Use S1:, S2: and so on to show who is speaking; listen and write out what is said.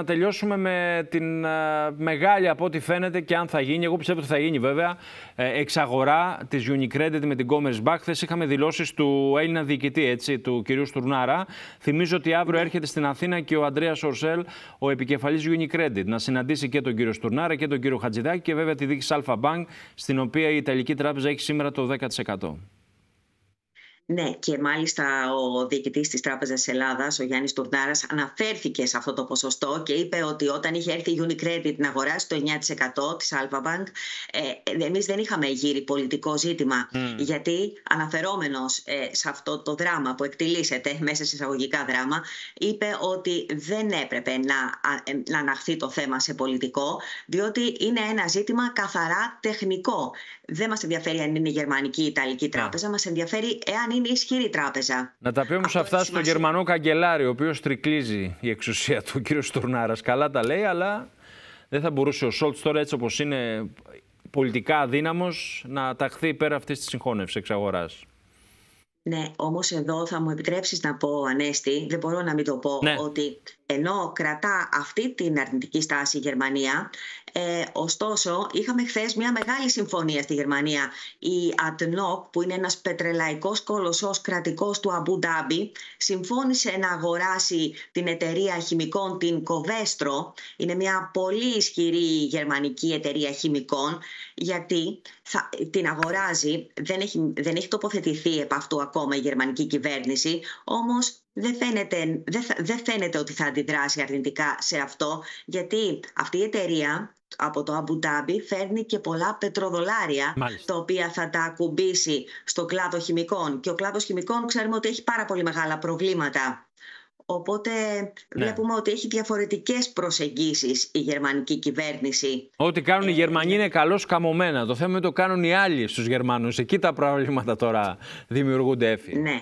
S1: Να τελειώσουμε με την ε, μεγάλη από ό,τι φαίνεται και αν θα γίνει, εγώ πιστεύω ότι θα γίνει βέβαια, ε, εξαγορά της Unicredit με την Commerzbank. Χθες είχαμε δηλώσεις του Έλληνα διοικητή, έτσι, του κυρίου Στουρνάρα. Θυμίζω ότι αύριο ναι. έρχεται στην Αθήνα και ο Αντρέα Ορσέλ, ο επικεφαλής Unicredit, να συναντήσει και τον κύριο Στουρνάρα και τον κύριο Χατζηδάκη και βέβαια τη δίκη Αλφα Bank, στην οποία η Ιταλική Τράπεζα έχει σήμερα το 10%.
S2: Ναι, και μάλιστα ο διοικητής της Τράπεζας Ελλάδας, ο Γιάννης Τουρνάρας, αναφέρθηκε σε αυτό το ποσοστό και είπε ότι όταν είχε έρθει η Unicredit να αγοράσει το 9% της Alpha Bank, ε, εμείς δεν είχαμε γύρει πολιτικό ζήτημα. Mm. Γιατί αναφερόμενος ε, σε αυτό το δράμα που εκτελήσεται μέσα σε εισαγωγικά δράμα, είπε ότι δεν έπρεπε να, ε, να αναχθεί το θέμα σε πολιτικό, διότι είναι ένα ζήτημα καθαρά τεχνικό. Δεν μας ενδιαφέρει αν είναι η Γερμανική ή η Ιταλική ναι. τράπεζα, yeah. μας ενδιαφέρει εάν είναι ισχυρή τράπεζα.
S1: Να τα πούμε όμω αυτά στον Γερμανό καγκελάριο, ο οποίος τρικλίζει η εξουσία του, ο κύριος Τουρνάρα. Καλά τα λέει, αλλά δεν θα μπορούσε ο Σόλτ τώρα έτσι όπως είναι πολιτικά αδύναμος να ταχθεί πέρα αυτής της συγχώνευσης εξαγορά.
S2: Ναι, όμως εδώ θα μου επιτρέψεις να πω, Ανέστη, δεν μπορώ να μην το πω, ναι. ότι ενώ κρατά αυτή την αρνητική στάση η Γερμανία, ε, ωστόσο, είχαμε χθες μια μεγάλη συμφωνία στη Γερμανία. Η ΑΤΝΟΚ, που είναι ένας πετρελαϊκός κολοσσός κρατικός του Αμπού Ντάμπι, συμφώνησε να αγοράσει την εταιρεία χημικών, την Κοβέστρο. Είναι μια πολύ ισχυρή γερμανική εταιρεία χημικών, γιατί θα, την αγοράζει, δεν έχει, δεν έχει τοποθετηθεί επ' αυτού ακόμα η γερμανική κυβέρνηση, όμως δεν φαίνεται, δεν, δεν φαίνεται ότι θα αντιδράσει αρνητικά σε αυτό, γιατί αυτή η εταιρεία από το Αμπουτάμπι φέρνει και πολλά πετροδολάρια τα οποία θα τα ακουμπήσει στο κλάδο χημικών και ο κλάδος χημικών ξέρουμε ότι έχει πάρα πολύ μεγάλα προβλήματα Οπότε ναι. βλέπουμε ότι έχει διαφορετικές προσεγγίσεις η γερμανική κυβέρνηση.
S1: Ό,τι κάνουν οι ε, Γερμανοί ναι. είναι καλώς καμωμένα. Το θέμα είναι το κάνουν οι άλλοι στους Γερμανούς Εκεί τα προβλήματα τώρα δημιουργούνται έφη Ναι.